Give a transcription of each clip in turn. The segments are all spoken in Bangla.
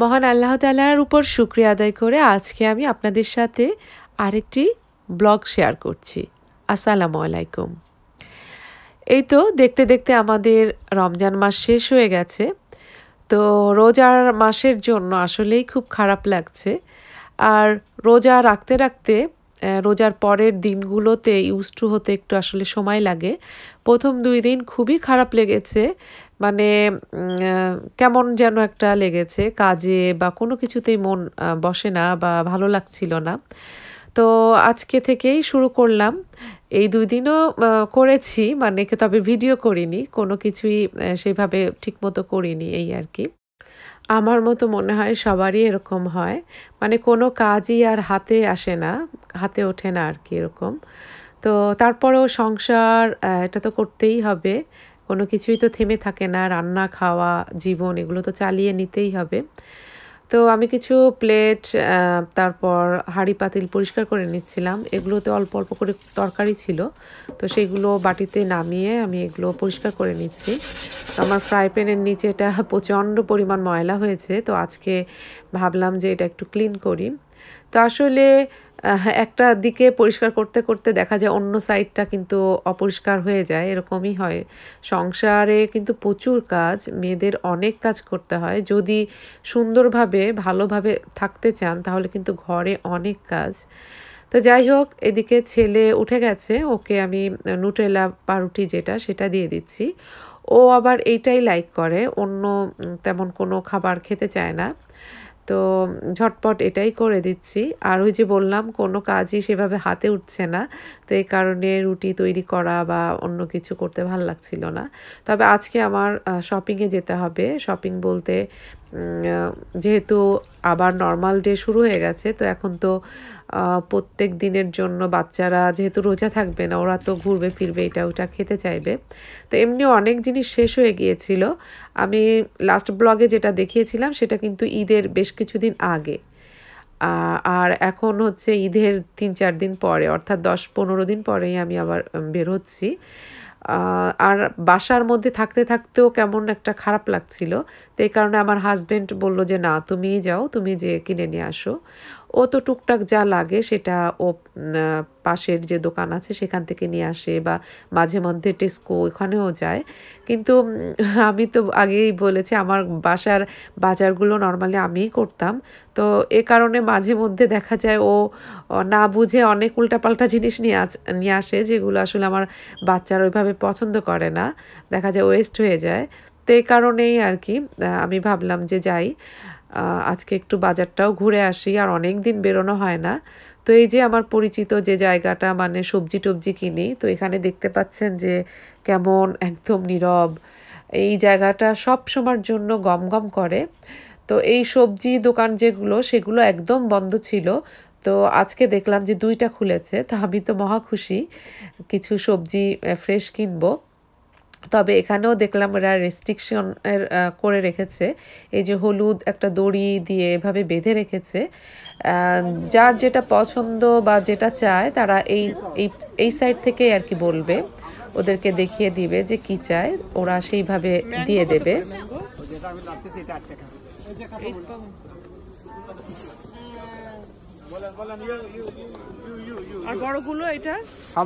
মহান আল্লাহ তালার উপর শুক্রিয়া আদায় করে আজকে আমি আপনাদের সাথে আরেকটি ব্লগ শেয়ার করছি আসসালামু আলাইকুম এই তো দেখতে দেখতে আমাদের রমজান মাস শেষ হয়ে গেছে তো রোজার মাসের জন্য আসলেই খুব খারাপ লাগছে আর রোজা রাখতে রাখতে রোজার পরের দিনগুলোতে ইউজ টু হতে একটু আসলে সময় লাগে প্রথম দুই দিন খুবই খারাপ লেগেছে মানে কেমন যেন একটা লেগেছে কাজে বা কোনো কিছুতেই মন বসে না বা ভালো লাগছিল না তো আজকে থেকেই শুরু করলাম এই দুই দিনও করেছি মানে তবে ভিডিও করিনি কোনো কিছুই সেভাবে ঠিকমতো করিনি এই আর কি আমার মতো মনে হয় সবারই এরকম হয় মানে কোনো কাজই আর হাতে আসে না হাতে ওঠে না আর কি এরকম তো তারপরেও সংসার এটা তো করতেই হবে কোনো কিছুই তো থেমে থাকে না রান্না খাওয়া জীবন এগুলো তো চালিয়ে নিতেই হবে তো আমি কিছু প্লেট তারপর হাঁড়ি পাতিল পরিষ্কার করে নিচ্ছিলাম এগুলোতে অল্প অল্প করে তরকারি ছিল তো সেইগুলো বাটিতে নামিয়ে আমি এগুলো পরিষ্কার করে নিচ্ছি আমার ফ্রাই প্যানের নিচেটা প্রচণ্ড পরিমাণ ময়লা হয়েছে তো আজকে ভাবলাম যে এটা একটু ক্লিন করি তো আসলে একটা দিকে পরিষ্কার করতে করতে দেখা যায় অন্য সাইডটা কিন্তু অপরিষ্কার হয়ে যায় এরকমই হয় সংসারে কিন্তু প্রচুর কাজ মেয়েদের অনেক কাজ করতে হয় যদি সুন্দরভাবে ভালোভাবে থাকতে চান তাহলে কিন্তু ঘরে অনেক কাজ তো যাই হোক এদিকে ছেলে উঠে গেছে ওকে আমি নুটেলা পাউরুটি যেটা সেটা দিয়ে দিচ্ছি ও আবার এইটাই লাইক করে অন্য তেমন কোনো খাবার খেতে চায় না তো ঝটপট এটাই করে দিচ্ছি আর ওই যে বললাম কোনো কাজই সেভাবে হাতে উঠছে না তো এই কারণে রুটি তৈরি করা বা অন্য কিছু করতে ভাল লাগছিল না তবে আজকে আমার শপিংয়ে যেতে হবে শপিং বলতে যেহেতু আবার নর্মাল ডে শুরু হয়ে গেছে তো এখন তো প্রত্যেক দিনের জন্য বাচ্চারা যেহেতু রোজা থাকবে না ওরা তো ঘুরবে ফিরবে এটা ওটা খেতে চাইবে তো এমনি অনেক জিনিস শেষ হয়ে গিয়েছিল আমি লাস্ট ব্লগে যেটা দেখিয়েছিলাম সেটা কিন্তু ঈদের বেশ কিছুদিন আগে আর এখন হচ্ছে ঈদের তিন চার দিন পরে অর্থাৎ দশ পনেরো দিন পরেই আমি আবার বেরোচ্ছি আর বাসার মধ্যে থাকতে থাকতেও কেমন একটা খারাপ লাগছিল তো এই কারণে আমার হাজব্যান্ড বলল যে না তুমিই যাও তুমি যে কিনে নিয়ে আসো ও তো টুকটাক যা লাগে সেটা ও পাশের যে দোকান আছে সেখান থেকে নিয়ে আসে বা মাঝে মধ্যে টেস্কো ওখানেও যায় কিন্তু আমি তো আগেই বলেছি আমার বাসার বাজারগুলো নর্মালি আমিই করতাম তো এ কারণে মাঝে মধ্যে দেখা যায় ও না বুঝে অনেক উল্টাপাল্টা জিনিস নিয়ে নিয়ে আসে যেগুলো আসলে আমার বাচ্চারা ওইভাবে পছন্দ করে না দেখা যায় ওয়েস্ট হয়ে যায় তো এই কারণেই আর কি আমি ভাবলাম যে যাই আজকে একটু বাজারটাও ঘুরে আসি আর অনেক দিন বেরোনো হয় না তো এই যে আমার পরিচিত যে জায়গাটা মানে সবজি টবজি কিনি তো এখানে দেখতে পাচ্ছেন যে কেমন একদম নীরব এই জায়গাটা সব সময়ের জন্য গম গম করে তো এই সবজি দোকান যেগুলো সেগুলো একদম বন্ধ ছিল তো আজকে দেখলাম যে দুইটা খুলেছে তো আমি তো মহা খুশি কিছু সবজি ফ্রেশ কিনবো তবে এখানেও দেখলাম এরা রেস্ট্রিকশন করে রেখেছে এই যে হলুদ একটা দড়ি দিয়ে এভাবে বেঁধে রেখেছে যার যেটা পছন্দ বা যেটা চায় তারা এই এই সাইড থেকে আর কি বলবে ওদেরকে দেখিয়ে দিবে যে কি চায় ওরা সেইভাবে দিয়ে দেবে আর বড়গুলো এটা হাউ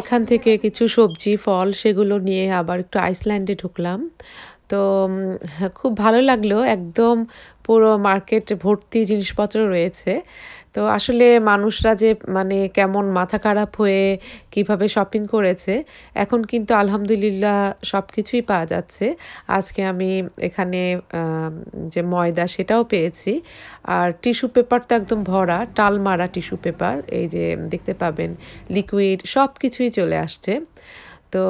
এখান থেকে কিছু সবজি ফল সেগুলো নিয়ে আবার একটু আইসল্যান্ডে ঢুকলাম তো খুব ভালো লাগলো একদম পুরো মার্কেট ভর্তি জিনিসপত্র রয়েছে তো আসলে মানুষরা যে মানে কেমন মাথা খারাপ হয়ে কিভাবে শপিং করেছে এখন কিন্তু আলহামদুলিল্লাহ সব কিছুই পাওয়া যাচ্ছে আজকে আমি এখানে যে ময়দা সেটাও পেয়েছি আর টিস্যু পেপার তো একদম ভরা টাল মারা টিস্যু পেপার এই যে দেখতে পাবেন লিকুইড সব কিছুই চলে আসছে তো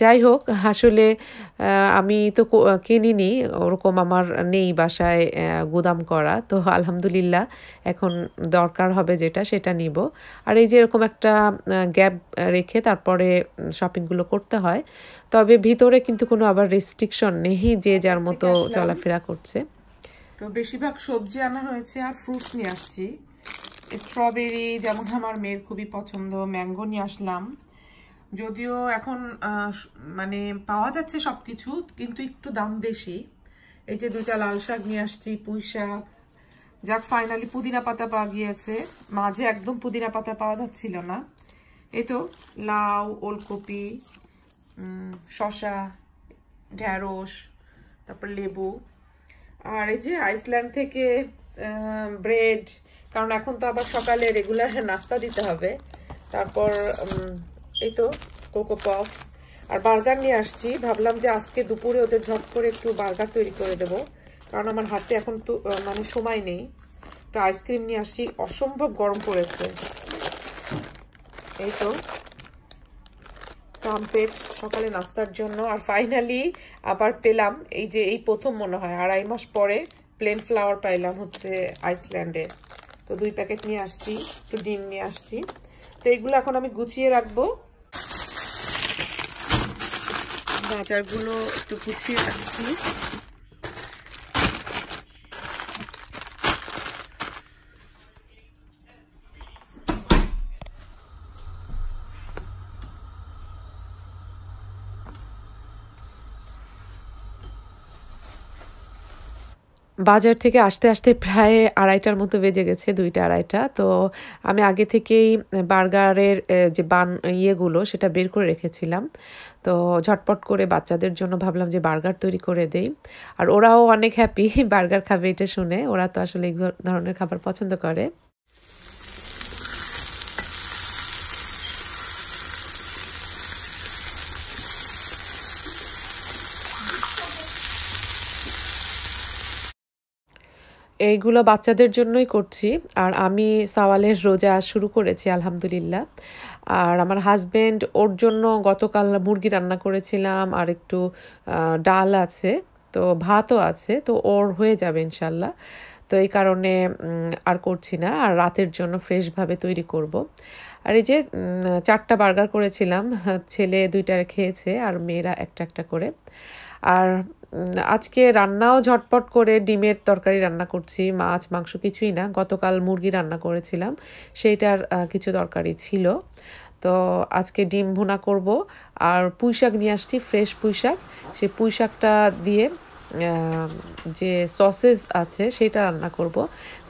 যাই হোক আসলে আমি তো কিনিনি ওরকম আমার নেই বাসায় গুদাম করা তো আলহামদুলিল্লাহ এখন দরকার হবে যেটা সেটা নিব আর এই যে এরকম একটা গ্যাপ রেখে তারপরে শপিংগুলো করতে হয় তবে ভিতরে কিন্তু কোনো আবার রেস্ট্রিকশন নেই যে যার মতো চলাফেরা করছে তো বেশিরভাগ সবজি আনা হয়েছে আর ফ্রুটস নিয়ে আসছি স্ট্রবেরি যেমন আমার মেয়ের খুবই পছন্দ ম্যাঙ্গো নিয়ে আসলাম যদিও এখন মানে পাওয়া যাচ্ছে সব কিছু কিন্তু একটু দাম বেশি এই যে দুটা লাল শাক নিয়ে আসছি পুঁই শাক যাক ফাইনালি পুদিনা পাতা পাওয়া গিয়েছে মাঝে একদম পুদিনা পাতা পাওয়া যাচ্ছিল না এই তো লাউ ওলকপি শশা ঢ্যাঁড়স তারপর লেবু আর এই যে আইসল্যান্ড থেকে ব্রেড কারণ এখন তো আবার সকালে রেগুলার নাস্তা দিতে হবে তারপর এই তো কোকো পপস আর বার্গার নিয়ে আসছি ভাবলাম যে আজকে দুপুরে ওদের ঝট করে একটু বার্গার তৈরি করে দেব কারণ আমার হাতে এখন তো মানে সময় নেই তো আইসক্রিম নিয়ে আসছি অসম্ভব গরম পড়েছে এই তো ট্রাম্পেট সকালে নাস্তার জন্য আর ফাইনালি আবার পেলাম এই যে এই প্রথম মনে হয় আড়াই মাস পরে প্লেন ফ্লাওয়ার পাইলাম হচ্ছে আইসল্যান্ডে তো দুই প্যাকেট নিয়ে আসছি একটু ডিম নিয়ে আসছি তো এইগুলো এখন আমি গুছিয়ে রাখবো বাজারগুলো একটু গুছিয়ে রাখছি বাজার থেকে আসতে আসতে প্রায় আড়াইটার মতো বেজে গেছে দুইটা আড়াইটা তো আমি আগে থেকেই বার্গারের যে বান ইয়েগুলো সেটা বের করে রেখেছিলাম তো ঝটপট করে বাচ্চাদের জন্য ভাবলাম যে বার্গার তৈরি করে দেই আর ওরাও অনেক হ্যাপি বার্গার খাবে এটা শুনে ওরা তো আসলে এই ধরনের খাবার পছন্দ করে এইগুলো বাচ্চাদের জন্যই করছি আর আমি সাওয়ালের রোজা শুরু করেছি আলহামদুলিল্লাহ আর আমার হাজব্যান্ড ওর জন্য গতকাল মুরগি রান্না করেছিলাম আর একটু ডাল আছে তো ভাতও আছে তো ওর হয়ে যাবে ইনশাল্লাহ তো এই কারণে আর করছি না আর রাতের জন্য ফ্রেশভাবে তৈরি করব। আর এই যে চারটা বার্গার করেছিলাম হ্যাঁ, ছেলে দুইটার খেয়েছে আর মেয়েরা একটা একটা করে আর আজকে রান্নাও ঝটপট করে ডিমের তরকারি রান্না করছি মাছ মাংস কিছুই না গতকাল মুরগি রান্না করেছিলাম সেইটার কিছু তরকারি ছিল তো আজকে ডিম ভুনা করব আর পুঁই শাক নিয়ে আসছি ফ্রেশ পুঁই শাক পুঁইশাকটা পুঁই শাকটা দিয়ে যে সসেজ আছে সেটা রান্না করব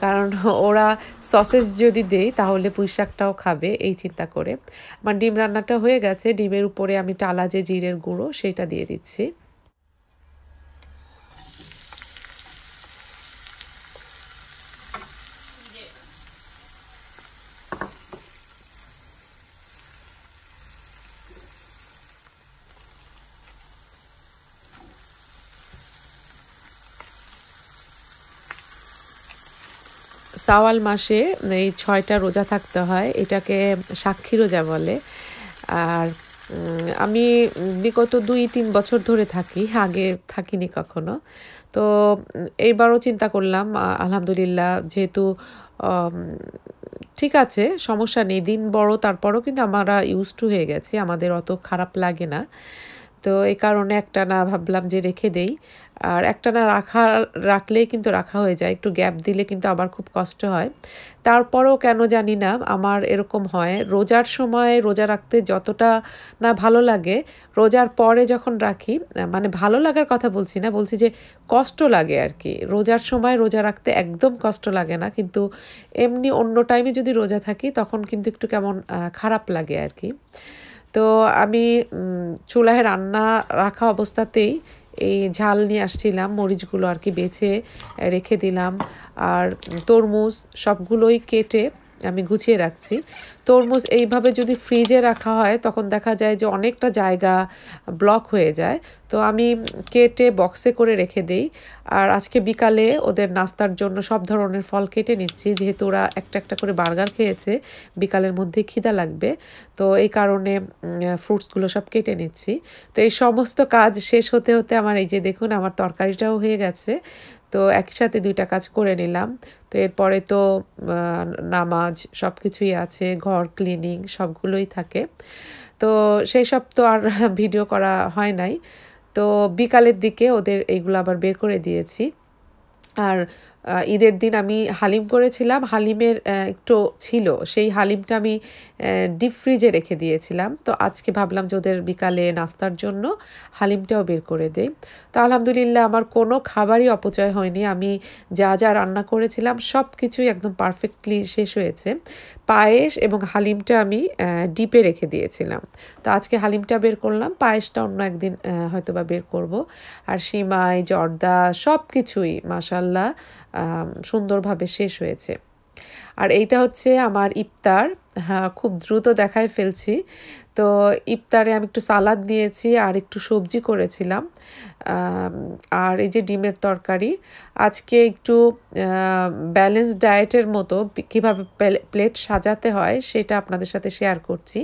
কারণ ওরা সসেজ যদি দেই তাহলে পুঁই শাকটাও খাবে এই চিন্তা করে আমার ডিম রান্নাটা হয়ে গেছে ডিমের উপরে আমি টালা যে জিরের গুঁড়ো সেটা দিয়ে দিচ্ছি সাওয়াল মাসে এই ছয়টা রোজা থাকতে হয় এটাকে সাক্ষী রোজা বলে আর আমি বিগত দুই তিন বছর ধরে থাকি আগে থাকিনি কখনো তো এইবারও চিন্তা করলাম আলহামদুলিল্লাহ যেহেতু ঠিক আছে সমস্যা নেই দিন বড় তারপরও কিন্তু আমরা ইউজ টু হয়ে গেছি আমাদের অত খারাপ লাগে না তো এই কারণে একটা না ভাবলাম যে রেখে দেই আর একটা না রাখা রাখলেই কিন্তু রাখা হয়ে যায় একটু গ্যাপ দিলে কিন্তু আবার খুব কষ্ট হয় তারপরও কেন জানি না আমার এরকম হয় রোজার সময় রোজা রাখতে যতটা না ভালো লাগে রোজার পরে যখন রাখি মানে ভালো লাগার কথা বলছি না বলছি যে কষ্ট লাগে আর কি রোজার সময় রোজা রাখতে একদম কষ্ট লাগে না কিন্তু এমনি অন্য টাইমে যদি রোজা থাকি তখন কিন্তু একটু কেমন খারাপ লাগে আর কি তো আমি চুলায় রান্না রাখা অবস্থাতেই এই ঝাল নিয়ে আসছিলাম মরিচগুলো আর কি বেছে রেখে দিলাম আর তরমুজ সবগুলোই কেটে আমি গুছিয়ে রাখছি তরমুজ এইভাবে যদি ফ্রিজে রাখা হয় তখন দেখা যায় যে অনেকটা জায়গা ব্লক হয়ে যায় তো আমি কেটে বক্সে করে রেখে দিই আর আজকে বিকালে ওদের নাস্তার জন্য সব ধরনের ফল কেটে নিচ্ছি যেহেতু ওরা একটা একটা করে বার্গার খেয়েছে বিকালের মধ্যে খিদা লাগবে তো এই কারণে ফ্রুটসগুলো সব কেটে নিচ্ছি তো এই সমস্ত কাজ শেষ হতে হতে আমার এই যে দেখুন আমার তরকারিটাও হয়ে গেছে তো একসাথে দুইটা কাজ করে নিলাম তো এরপরে তো নামাজ সব কিছুই আছে ঘর ক্লিনিং সবগুলোই থাকে তো সেই সব তো আর ভিডিও করা হয় নাই তো বিকালের দিকে ওদের এইগুলো আবার বের করে দিয়েছি আর ঈদের দিন আমি হালিম করেছিলাম হালিমের একটু ছিল সেই হালিমটা আমি ডিপ ফ্রিজে রেখে দিয়েছিলাম তো আজকে ভাবলাম যে ওদের বিকালে নাস্তার জন্য হালিমটাও বের করে দেই তো আলহামদুলিল্লাহ আমার কোনো খাবারই অপচয় হয়নি আমি যা যা রান্না করেছিলাম সব কিছুই একদম পারফেক্টলি শেষ হয়েছে পায়েস এবং হালিমটা আমি ডিপে রেখে দিয়েছিলাম তো আজকে হালিমটা বের করলাম পায়েসটা অন্য একদিন হয়তো বা বের করব আর সিমাই জর্দা সব কিছুই মাসাল্লাহ সুন্দরভাবে শেষ হয়েছে আর এইটা হচ্ছে আমার ইফতার হ্যাঁ, খুব দ্রুত দেখায় ফেলছি তো ইফতারে আমি একটু সালাদ নিয়েছি আর একটু সবজি করেছিলাম আর এই যে ডিমের তরকারি আজকে একটু ব্যালেন্স ডায়েটের মতো কীভাবে প্লেট সাজাতে হয় সেটা আপনাদের সাথে শেয়ার করছি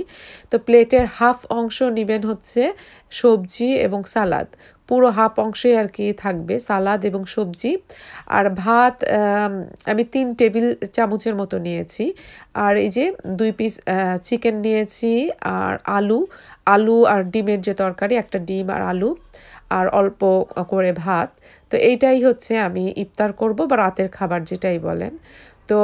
তো প্লেটের হাফ অংশ নেবেন হচ্ছে সবজি এবং সালাদ পুরো হাফ অংশে আর কি থাকবে সালাদ এবং সবজি আর ভাত আমি তিন টেবিল চামচের মতো নিয়েছি আর এই যে দুই পিস চিকেন নিয়েছি আর আলু আলু আর ডিমের যে তরকারি একটা ডিম আর আলু আর অল্প করে ভাত তো এইটাই হচ্ছে আমি ইফতার করব বা রাতের খাবার যেটাই বলেন তো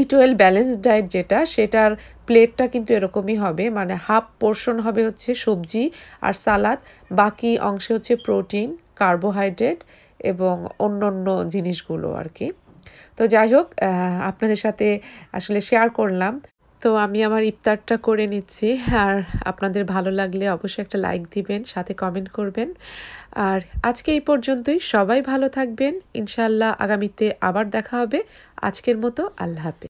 ই ওয়েল ব্যালেন্সড ডায়েট যেটা সেটার প্লেটটা কিন্তু এরকমই হবে মানে হাফ পোর্শন হবে হচ্ছে সবজি আর সালাদ বাকি অংশে হচ্ছে প্রোটিন কার্বোহাইড্রেট এবং অন্য অন্য জিনিসগুলো আর কি তো যাই হোক আপনাদের সাথে আসলে শেয়ার করলাম তো আমি আমার ইফতারটা করে নিচ্ছি আর আপনাদের ভালো লাগলে অবশ্যই একটা লাইক দিবেন সাথে কমেন্ট করবেন আর আজকে এই পর্যন্তই সবাই ভালো থাকবেন ইনশাল্লাহ আগামীতে আবার দেখা হবে আজকের মতো আল্লাহ হাফেজ